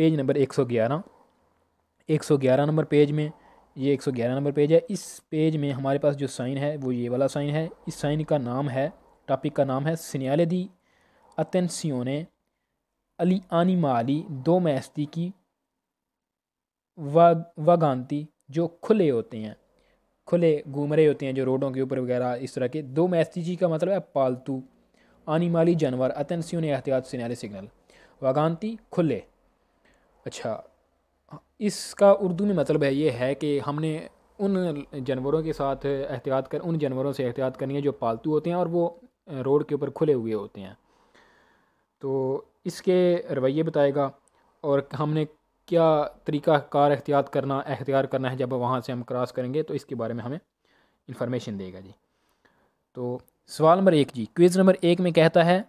page number एक सौ ग्यारह एक सौ ग्यारह नंबर पेज में ये एक सौ ग्यारह नंबर पेज है इस पेज में हमारे पास जो साइन है वो ये वाला साइन है इस साइन का नाम है टॉपिक का नाम है सिनियाले दी अतनसियोने अली आनी माली दो मैस्ती की वगानती जो खुले होते हैं खुले घूम रहे होते हैं जो रोडों के ऊपर वगैरह इस तरह के दो मैस्ती जी का मतलब है पालतू आनी माली जानवर अतनसियोने एहतियात सिनारे सिग्नल वागानती खुले अच्छा इसका उर्दू में मतलब है ये है कि हमने उन जानवरों के साथ एहतियात कर उन जानवरों से एहतियात करनी है जो पालतू होते हैं और वो रोड के ऊपर खुले हुए होते हैं तो इसके रवैये बताएगा और हमने क्या तरीका कार एहतियात करना एहतियात करना है जब वहाँ से हम क्रॉस करेंगे तो इसके बारे में हमें इंफॉर्मेशन देगा जी तो सवाल नंबर एक जी क्विज़ नंबर एक में कहता है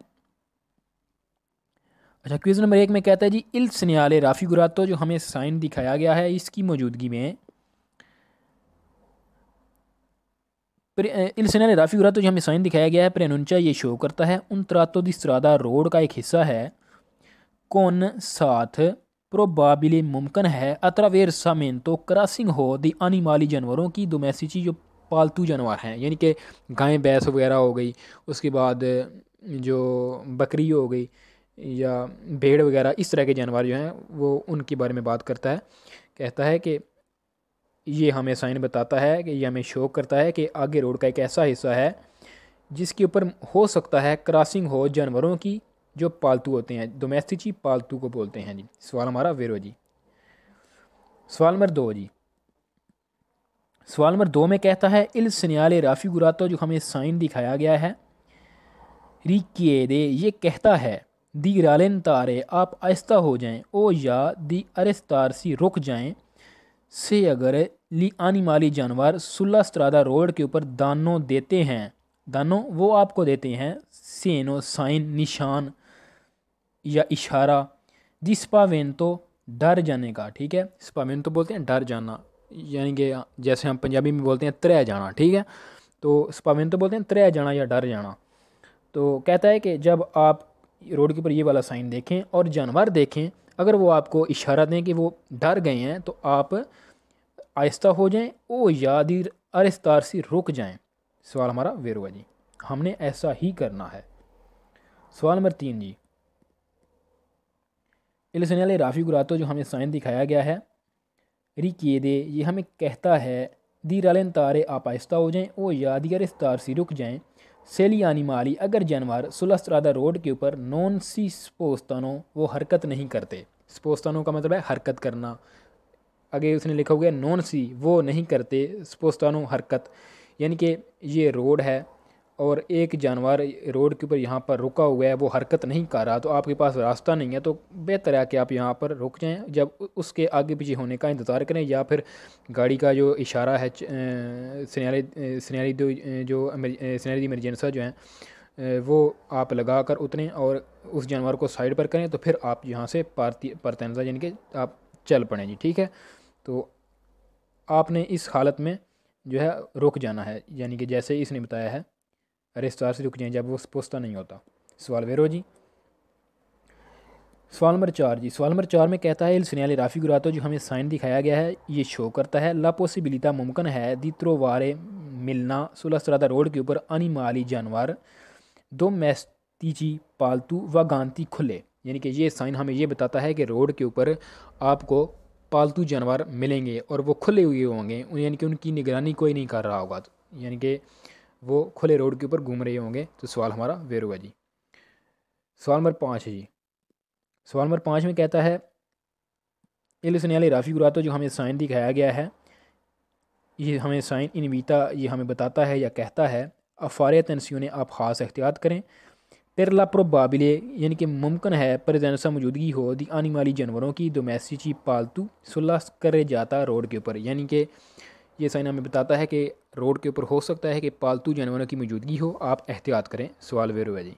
अच्छा क्वेश्चन नंबर एक में कहता है जी इल स्नियाले राफ़ी गुरातो जो हमें साइन दिखाया गया है इसकी मौजूदगी में इल स्नियाले राफ़ी गुरातो जो हमें साइन दिखाया गया है प्रेनुंचा ये शो करता है उन तरातो दिस्त्रादा रोड का एक हिस्सा है कौन साथ प्रोबाबिल मुमकिन है अतरावेर सामेन तो क्रॉसिंग हो दी अनिमाली जानवरों की दोमैसी जो पालतू जानवर हैं यानी कि गायें भैंस वगैरह हो गई उसके बाद जो बकरी हो गई या भेड़ वगैरह इस तरह के जानवर जो हैं वो उनके बारे में बात करता है कहता है कि ये हमें साइन बताता है कि ये हमें शो करता है कि आगे रोड का एक ऐसा हिस्सा है जिसके ऊपर हो सकता है क्रॉसिंग हो जानवरों की जो पालतू होते हैं डोमेस्टिक जी पालतू को बोलते हैं जी सवाल हमारा वेरो जी सवाल नंबर दो जी सवाल नंबर दो में कहता है इल सन्याले राफ़ी गुरातो जो हमें साइन दिखाया गया है रिकेदे ये कहता है दी रालन तारे आप आहिस्ता हो जाएं ओ या दी अरे तार सी रुक जाएं से अगर ली आनी माली जानवर सुल्ला स्त्रादा रोड के ऊपर दानों देते हैं दानों वो आपको देते हैं सेनो साइन निशान या इशारा दी स्पावेन तो डर जाने का ठीक है स्पावेन तो बोलते हैं डर जाना यानी कि जैसे हम पंजाबी में बोलते हैं त्रै जाना ठीक है तो स्पावेन तो बोलते हैं त्रै जाना या डर जाना तो कहता है कि जब आप रोड के ऊपर ये वाला साइन देखें और जानवर देखें अगर वो आपको इशारा दें कि वो डर गए हैं तो आप आहिस्ता हो जाएं ओ यादी अरिस्तार से रुक जाएं सवाल हमारा वेरुआ जी हमने ऐसा ही करना है सवाल नंबर तीन जी इलसनल राफ़ी गुरातो जो हमें साइन दिखाया गया है रिकिए दे ये हमें कहता है दी रलन तारे आप आहिस्ता हो जाएं ओ यादिगर इस तार से रुक जाएं सेली माली अगर जानवर सुलस्त्रादा रोड के ऊपर नॉन सी स्पोस्तानों वो हरकत नहीं करते स्पोस्तानों का मतलब है हरकत करना आगे उसने लिखा हो गया नॉन सी वो नहीं करते स्पोस्तानों हरकत यानी कि ये रोड है और एक जानवर रोड के ऊपर यहाँ पर रुका हुआ है वो हरकत नहीं कर रहा तो आपके पास रास्ता नहीं है तो बेहतर है कि आप यहाँ पर रुक जाएँ जब उसके आगे पीछे होने का इंतज़ार करें या फिर गाड़ी का जो इशारा है सनहरी जो सनहरी इमरजेंसा जो है वो आप लगा कर उतरें और उस जानवर को साइड पर करें तो फिर आप यहाँ से पारती परतनजा यानी कि आप चल पड़ें जी ठीक है तो आपने इस हालत में जो है रुक जाना है यानी कि जैसे इसने बताया है अरे से रुक जाएँ जब वो पोस्ता नहीं होता सवाल वेरो जी सवाल नंबर चार जी सवाल नंबर चार में कहता है सुनियाली राफी गुरातो जो हमें साइन दिखाया गया है ये शो करता है ला पॉसिबिलिता मुमकिन है दित्रो वारे मिलना सोलह सरादा रोड के ऊपर अनिमाली जानवर दो मैस्तीची पालतू व गांती खुले यानी कि ये साइन हमें ये बताता है कि रोड के ऊपर आपको पालतू जानवर मिलेंगे और वो खुले हुए होंगे यानी कि उनकी निगरानी कोई नहीं कर रहा होगा यानी कि वो खुले रोड के ऊपर घूम रहे होंगे तो सवाल हमारा वेर होगा जी सवाल नंबर पाँच है जी सवाल नंबर पाँच में कहता है इल राफ़ी गुरातो जो हमें साइन दिखाया गया है ये हमें साइन बीता ये हमें बताता है या कहता है अफार ने आप ख़ास एहतियात करें तिरला प्रोबाबिले यानी कि मुमकिन है प्रजेंसा मौजूदगी हो दी आने वाली जानवरों की डोमेस्टिची पालतू सुलह कर जाता रोड के ऊपर यानी कि ये साइन हमें बताता है कि रोड के ऊपर हो सकता है कि पालतू जानवरों की मौजूदगी हो आप एहतियात करें सवाल वेरो है जी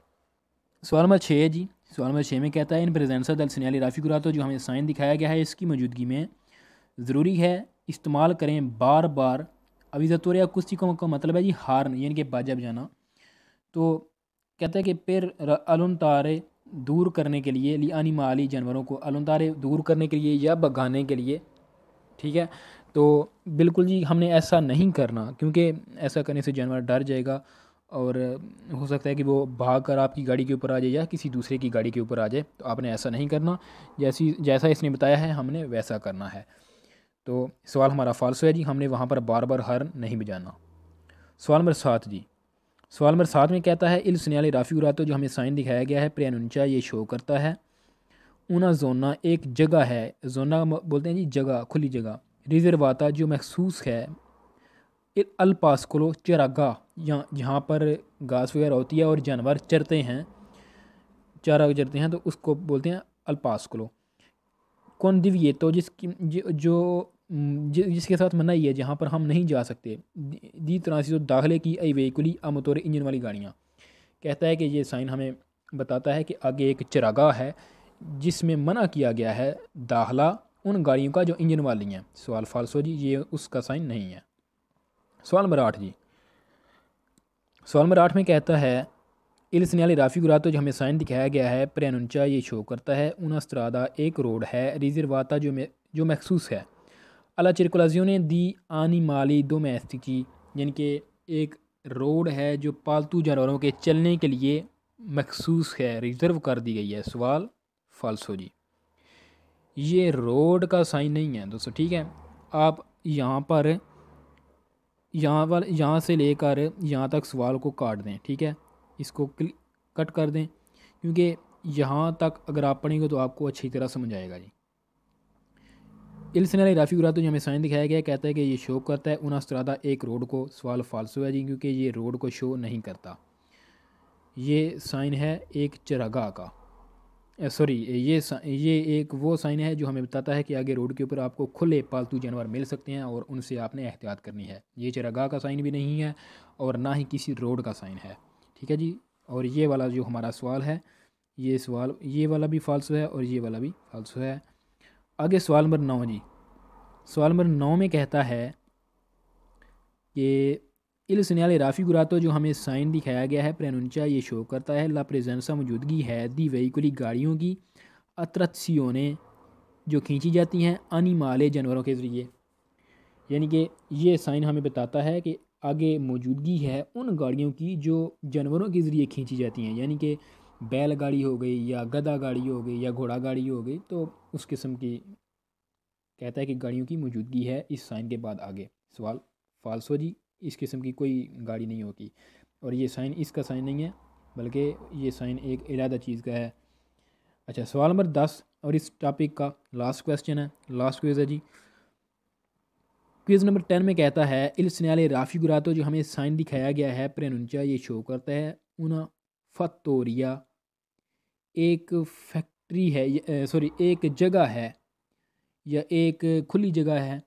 सवाल नंबर छः है जी सवाल नंबर छः में कहता है इन प्रेजेंसर दल सनियाली राफी तो जो हमें साइन दिखाया गया है इसकी मौजूदगी में ज़रूरी है इस्तेमाल करें बार बार अभी जतौर या कुछ को का मतलब है जी हारन यानी कि बाजा बजाना तो कहता है कि पेर अलन तारे दूर करने के लिए लियानी माली जानवरों को अलन तारे दूर करने के लिए या भगाने के लिए ठीक है तो बिल्कुल जी हमने ऐसा नहीं करना क्योंकि ऐसा करने से जानवर डर जाएगा और हो सकता है कि वो भाग कर आपकी गाड़ी के ऊपर आ जाए या किसी दूसरे की गाड़ी के ऊपर आ जाए तो आपने ऐसा नहीं करना जैसी जैसा इसने बताया है हमने वैसा करना है तो सवाल हमारा फालसो है जी हमने वहाँ पर बार बार हर नहीं बजाना सवाल नंबर सात जी सवाल नंबर सात में कहता है इल सुनियाली राफ़ी उरातो जो हमें साइन दिखाया गया है प्रियनुंचा ये शो करता है ऊना जोना एक जगह है जोना बोलते हैं जी जगह खुली जगह रिजर्वाता जो महसूस है अलपास चरागा यहाँ जहाँ पर घास वगैरह होती है और जानवर चरते हैं चारा चरते हैं तो उसको बोलते हैं अल्पास कौन दिव्य तो जिसकी जो जिसके साथ मनाई है जहाँ पर हम नहीं जा सकते दी तरह से जो दाखिले की आई कुली आमतौर इंजन वाली गाड़ियाँ कहता है कि ये साइन हमें बताता है कि आगे एक चरागा है जिसमें मना किया गया है दाखला उन गाड़ियों का जो इंजन वाली हैं सवाल फालसो जी ये उसका साइन नहीं है सवाल नंबर आठ जी सवाल नंबर आठ में कहता है इलसनियाली राफी गुरा तो जो हमें साइन दिखाया गया है प्रेनचा ये शो करता है उनस्तरादा एक रोड है रिजर्वाता जो मे जो महसूस है अला चिरकुलाजियों ने दी आनी माली दो मैस्तिकी यानी कि एक रोड है जो पालतू जानवरों के चलने के लिए मखसूस है रिज़र्व कर दी गई है सवाल फॉल्स हो जी ये रोड का साइन नहीं है दोस्तों ठीक है आप यहाँ पर यहाँ वाल यहाँ से लेकर यहाँ तक सवाल को काट दें ठीक है इसको कट कर दें क्योंकि यहाँ तक अगर आप पढ़ेंगे तो आपको अच्छी तरह समझ आएगा जी इल्सनर राफ़ी उरा तो जो हमें साइन दिखाया गया कहता है कि ये शो करता है उन उनास्तरादा एक रोड को सवाल फालसो है जी क्योंकि ये रोड को शो नहीं करता ये साइन है एक चरागा का सॉरी ये ये एक वो साइन है जो हमें बताता है कि आगे रोड के ऊपर आपको खुले पालतू जानवर मिल सकते हैं और उनसे आपने एहतियात करनी है ये चरागाह का साइन भी नहीं है और ना ही किसी रोड का साइन है ठीक है जी और ये वाला जो हमारा सवाल है ये सवाल ये वाला भी फ़ालस है और ये वाला भी फ़ालस है आगे सवाल नंबर नौ जी सवाल नंबर नौ में कहता है कि Il राफी raffigurato जो हमें साइन दिखाया गया है प्रेनुंचा ये शो करता है ला प्रेजेंसा मौजूदगी है दी वहीकुली गाड़ियों की अतरतसीने जो खींची जाती हैं अनिमाले जानवरों के ज़रिए यानी कि ये साइन हमें बताता है कि आगे मौजूदगी है उन गाड़ियों की जो जानवरों के ज़रिए खींची जाती हैं यानी कि बैल गाड़ी हो गई या गदा गाड़ी हो गई या घोड़ा गाड़ी हो गई तो उस किस्म की कहता है कि गाड़ियों की मौजूदगी है इस साइन के बाद आगे सवाल फालसो जी इस किस्म की कोई गाड़ी नहीं होगी और ये साइन इसका साइन नहीं है बल्कि ये साइन एक इलादा चीज़ का है अच्छा सवाल नंबर दस और इस टॉपिक का लास्ट क्वेश्चन है लास्ट क्वेज है जी क्वेज नंबर टेन में कहता है इल्सनेल राफ़ी गुरातो जो हमें साइन दिखाया गया है प्रेनुंचा ये शो करता है उना फतोरिया एक फैक्ट्री है सॉरी एक जगह है या एक खुली जगह है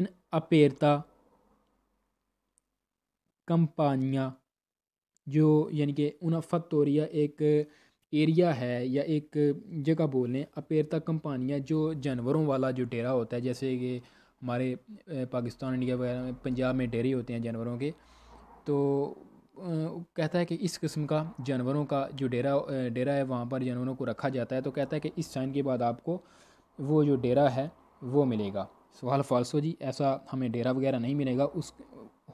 इन अपेरता कंपानियाँ जो यानी कि उन तोरिया एक एरिया है या एक जगह बोल लें अपेरता कंपानियाँ जो जानवरों वाला जो डेरा होता है जैसे कि हमारे पाकिस्तान इंडिया वगैरह में पंजाब में डेरे होते हैं जानवरों के तो कहता है कि इस किस्म का जानवरों का जो डेरा डेरा है वहाँ पर जानवरों को रखा जाता है तो कहता है कि इस साइन के बाद आपको वो जो डेरा है वो मिलेगा सवाल फालसो जी ऐसा हमें डेरा वगैरह नहीं मिलेगा उस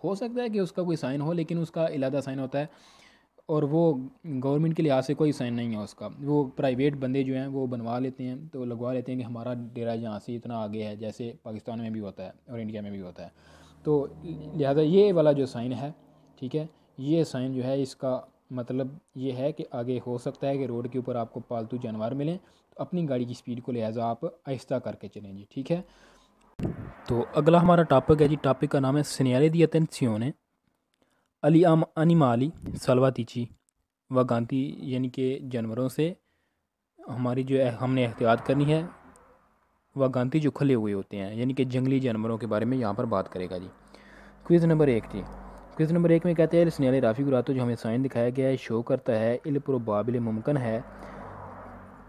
हो सकता है कि उसका कोई साइन हो लेकिन उसका इलादा साइन होता है और वो गवर्नमेंट के लिहाज से कोई साइन नहीं है उसका वो प्राइवेट बंदे जो हैं वो बनवा लेते हैं तो लगवा लेते हैं कि हमारा डेरा यहाँ से इतना आगे है जैसे पाकिस्तान में भी होता है और इंडिया में भी होता है तो लिहाजा ये वाला जो साइन है ठीक है ये साइन जो है इसका मतलब ये है कि आगे हो सकता है कि रोड के ऊपर आपको पालतू जानवर मिलें तो अपनी गाड़ी की स्पीड को लिहाजा आप आहिस्ता करके चलें जी ठीक है तो अगला हमारा टॉपिक है जी टॉपिक का नाम है सनियारे दी अतनसियोने अली आम अनिमाली सलवातीची व गांधी यानी कि जानवरों से हमारी जो हमने एहतियात करनी है व गांधी जो खुले हुए होते हैं यानी कि जंगली जानवरों के बारे में यहाँ पर बात करेगा जी क्विज़ नंबर एक जी क्वेश्चन नंबर एक में कहते हैं स्नेल राफी तो जो हमें साइन दिखाया गया है शो करता है इल प्रोबाबिल मुमकिन है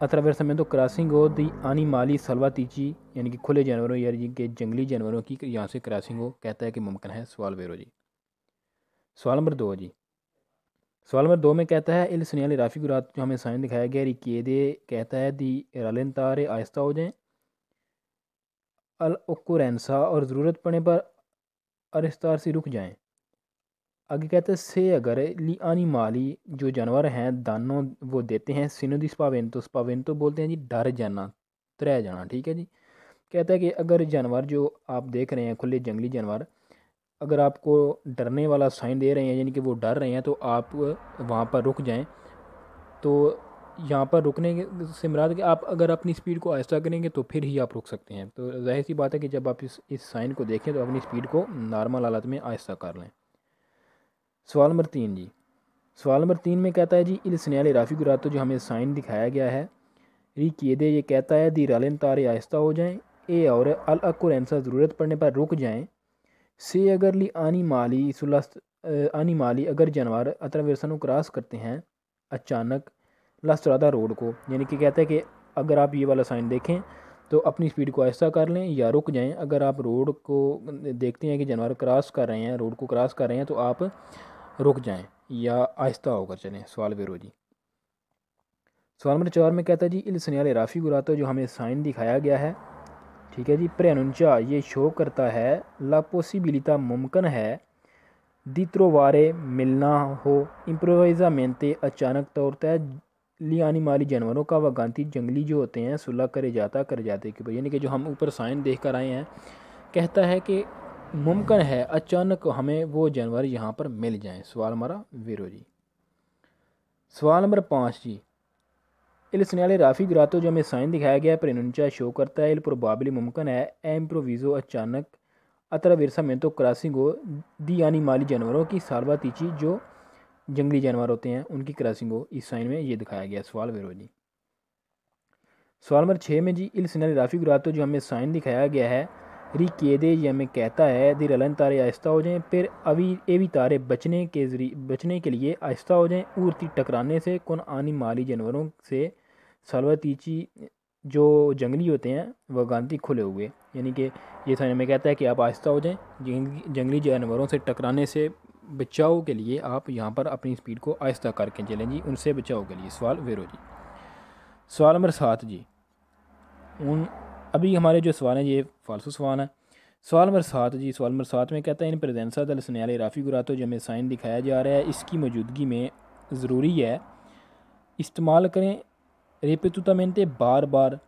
अतरावैसा समय तो क्रॉसिंग हो दी तो आनी माली तीची यानी कि खुले जानवरों या जिनके जंगली जानवरों की यहाँ से क्रॉसिंग हो कहता है कि मुमकिन है सवाल बेरो जी सवाल नंबर दो जी सवाल नंबर दो में कहता है इल सुनियाली राफी गुरात जो हमें साइन दिखाया गया रिकेदे कहता है दी रलिन तारे आहिस्ता हो जाएँ अल उक्रेंसा और ज़रूरत पड़ने पर अरिस्तार से रुक जाएँ आगे कहते हैं से अगर ली माली जो जानवर हैं दानों वो देते हैं सिनो दी स्पावेंतो स्पावेंतो बोलते हैं जी डर जाना त्रह जाना ठीक है जी कहता है कि अगर जानवर जो आप देख रहे हैं खुले जंगली जानवर अगर आपको डरने वाला साइन दे रहे हैं यानी कि वो डर रहे हैं तो आप वहाँ पर रुक जाएँ तो यहाँ पर रुकने से मुराद कि आप अगर अपनी स्पीड को आहिस्ता करेंगे तो फिर ही आप रुक सकते हैं तो जाहिर सी बात है कि जब आप इस इस साइन को देखें तो अपनी स्पीड को नॉर्मल हालत में आहिस्ता कर लें सवाल नंबर तीन जी सवाल नंबर तीन में कहता है जी इल राफी राफ़ी गुरातो जो हमें साइन दिखाया गया है री किए दे ये कहता है दी रालिन तारे आहिस्ता हो जाएं ए और अल अकुर एनसा ज़रूरत पड़ने पर रुक जाएं से अगर ली आनी माली सुलस्त आनी माली अगर जानवर अतर वर्सन क्रॉस करते हैं अचानक लस्तरादा रोड को यानी कि कहता है कि अगर आप ये वाला साइन देखें तो अपनी स्पीड को आहिस्ता कर लें या रुक जाएं अगर आप रोड को देखते हैं कि जानवर क्रॉस कर रहे हैं रोड को क्रॉस कर रहे हैं तो आप रुक जाएं या आहिस्ता होकर चलें सवाल जी सवाल नंबर चार में कहता है जी इलसनियाल राफ़ी गुरातो जो हमें साइन दिखाया गया है ठीक है जी प्रनुंचा ये शो करता है लापोसिबिलिता मुमकिन है दित्रोवारे मिलना हो इम्प्रोवाइजामेंते अचानक तौर तय लियानी माली जानवरों का वागानती जंगली जो होते हैं सुलह करे जाता कर जाते यानी कि जो हम ऊपर साइन देख कर आए हैं कहता है कि मुमकिन है अचानक हमें वो जानवर यहाँ पर मिल जाएं सवाल हमारा वीरो जी सवाल नंबर पाँच जी इल सुनियाले राफ़ी ग्रातो जो हमें साइन दिखाया गया है पर इनचा शो करता है इल प्रोबाबली मुमकिन है एम प्रोविजो अचानक अतरा विरसा में तो क्रासिंग हो दी यानी माली जानवरों की सालवा तीची जो जंगली जानवर होते हैं उनकी क्रॉसिंग हो इस साइन में ये दिखाया गया सवाल वीरो जी सवाल नंबर छः में जी इल सुनियाले राफ़ी ग्रातो जो हमें साइन दिखाया गया है रिकेदे में कहता है धीर अलन तारे आहिस्ता हो जाएं फिर ये भी तारे बचने के बचने के लिए आहिस्ता हो जाएं उर्ती टकराने से कौन आनी माली जानवरों से सलवतीची जो जंगली होते हैं वह गांधी खुले हुए यानी कि ये समय में कहता है कि आप आहिस्ता हो जाएं जंगली जानवरों से टकराने से बचाव के लिए आप यहाँ पर अपनी स्पीड को आहिस्ता करके चलें जी उनसे बचाव के लिए सवाल वेरो जी सवाल नंबर सात जी उन अभी हमारे जो सवाल हैं ये फ़ालसू सवाल हैं सवाल नंबर सात जी सवाल नंबर सात में कहता है इन प्रेजेंसा दल राफ़ी गुरातो जमे साइन दिखाया जा रहा है इसकी मौजूदगी में ज़रूरी है इस्तेमाल करें रेपितुतामेंते बार बार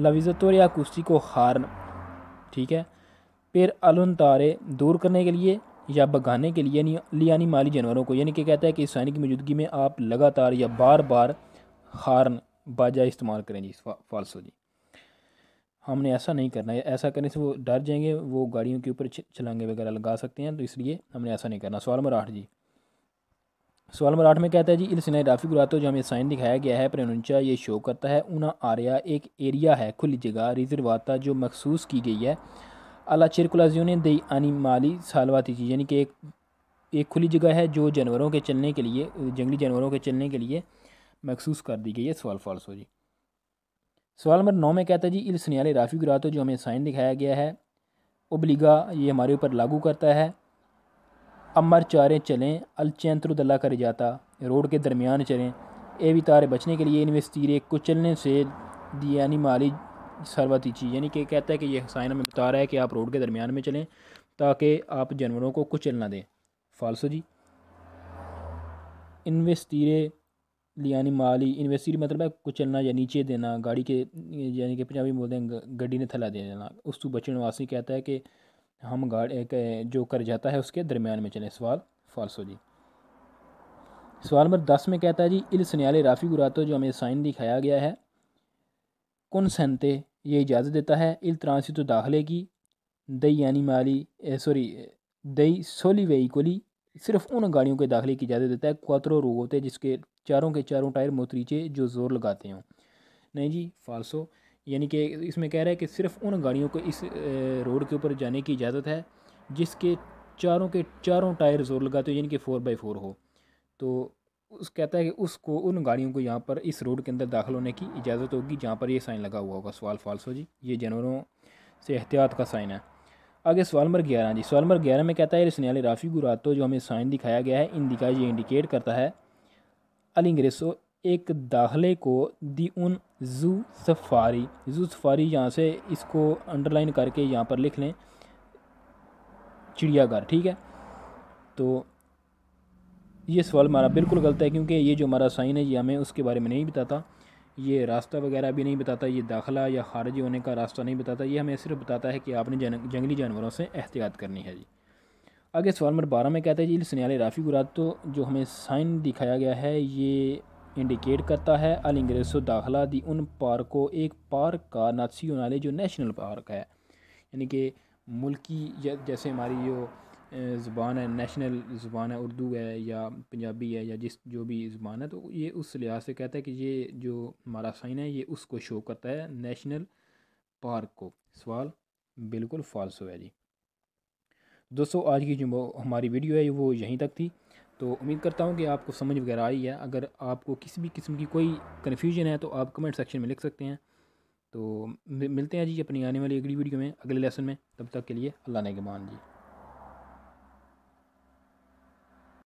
लविजतोर या कुश्ती को हारन ठीक है फिर अलन तारे दूर करने के लिए या भगाने के लिए यानी माली जानवरों को यानी कि कहता है कि इस साइन की मौजूदगी में आप लगातार या बार बार हारन बाजा इस्तेमाल करें जी फालसो जी हमने ऐसा नहीं करना है ऐसा करने से वो डर जाएंगे वो गाड़ियों के ऊपर छलांगे वगैरह लगा सकते हैं तो इसलिए हमने ऐसा नहीं करना सवाल नंबर आठ जी सवाल नंबर आठ में कहता है जी इल सिनाई राफी गुरातो जो हमें साइन दिखाया गया है प्रनुंचा ये शो करता है ऊना आर्या एक एरिया है खुली जगह रिजर्वाता जो मखसूस की गई है अला चिरकुलाजियों ने दई आनी माली सालवाती चीज़ यानी कि एक एक खुली जगह है जो जानवरों के चलने के लिए जंगली जानवरों के चलने के लिए मखसूस कर दी गई है सवाल फॉल्स हो जी सवाल नंबर नौ में कहता है जी इस सनियाल राफी तो जो हमें साइन दिखाया गया है उबलीगा ये हमारे ऊपर लागू करता है अमर चारें चलें अलचैंतरुदल्ला कर जाता रोड के दरमियान चलें ए भी तारे बचने के लिए इनमें तीरे कुचलने से दियानी माली सरवातीची यानी कि कहता है कि यह साइन हमें बता रहा है कि आप रोड के दरमियान में चलें ताकि आप जानवरों को कुचल ना दें फालसो जी इनवेस्तीरे यानी माली इन्वेस्टी मतलब है कुचलना या नीचे देना गाड़ी के यानी कि पंजाबी बोलते हैं गड्डी ने थला दे देना उस बचने वासी कहता है कि हम गाड़ी जो कर जाता है उसके दरमियान में चलें सवाल फालसो हो जी सवाल नंबर दस में कहता है जी इल सन्याले राफ़ी गुरातो जो हमें साइन दिखाया गया है कौन सनते ये इजाज़त देता है इल त्रांसी तो दाखिले की दई यानी माली सॉरी दई सोली वई कोली सिर्फ उन गाड़ियों के दाखिले की इजाज़त देता है क्वात्रो रोग होते हैं जिसके चारों के चारों टायर मोतरीचे जो ज़ोर लगाते हों नहीं जी फालसो यानी कि इसमें कह रहा है कि सिर्फ उन गाड़ियों को इस रोड के ऊपर जाने की इजाज़त है जिसके चारों के चारों टायर ज़ोर लगाते हो यानी कि फ़ोर बाई फ़ोर हो तो उस कहता है कि उसको उन गाड़ियों को यहाँ पर इस रोड के अंदर दाखिल होने की इजाज़त होगी जहाँ पर ये साइन लगा हुआ होगा सवाल फालसो जी ये जानवरों से एहतियात का साइन है आगे सवाल नंबर ग्यारह जी सवाल नंबर ग्यारह में कहता है रसनियाल राफ़ी गुरातो जो हमें साइन दिखाया गया है इन दिखाई ये इंडिकेट करता है अलिंग्रेसो एक दाखले को दी उन जू सफारी जू सफारी यहाँ से इसको अंडरलाइन करके यहाँ पर लिख लें चिड़ियाघर ठीक है तो ये सवाल हमारा बिल्कुल गलत है क्योंकि ये जो हमारा साइन है ये हमें उसके बारे में नहीं बताता ये रास्ता वगैरह भी नहीं बताता ये दाखिला या खारजी होने का रास्ता नहीं बताता ये हमें सिर्फ बताता है कि आपने जन, जंगली जानवरों से एहतियात करनी है जी आगे सवाल नंबर बारह में कहता है जी सुनियाल राफ़ी गुरात तो जो हमें साइन दिखाया गया है ये इंडिकेट करता है अल इंग्रेसो दाखिला दी उन पार्क को एक पार्क का नासी नाले जो नेशनल पार्क है यानी कि मुल्की जैसे हमारी जो ज़ुबान है नेशनल ज़ुबान है उर्दू है या पंजाबी है या जिस जो भी ज़ुबान है तो ये उस लिहाज से कहता है कि ये जो हमारा साइन है ये उसको शो करता है नेशनल पार्क को सवाल बिल्कुल फालसो है जी दोस्तों आज की जो हमारी वीडियो है वो यहीं तक थी तो उम्मीद करता हूँ कि आपको समझ वगैरह आई है अगर आपको किसी भी किस्म की कोई कन्फ्यूजन है तो आप कमेंट सेक्शन में लिख सकते हैं तो मिलते हैं जी अपनी आने वाली अगली वीडियो में अगले लेसन में तब तक के लिए अल्लाह ने गमान जी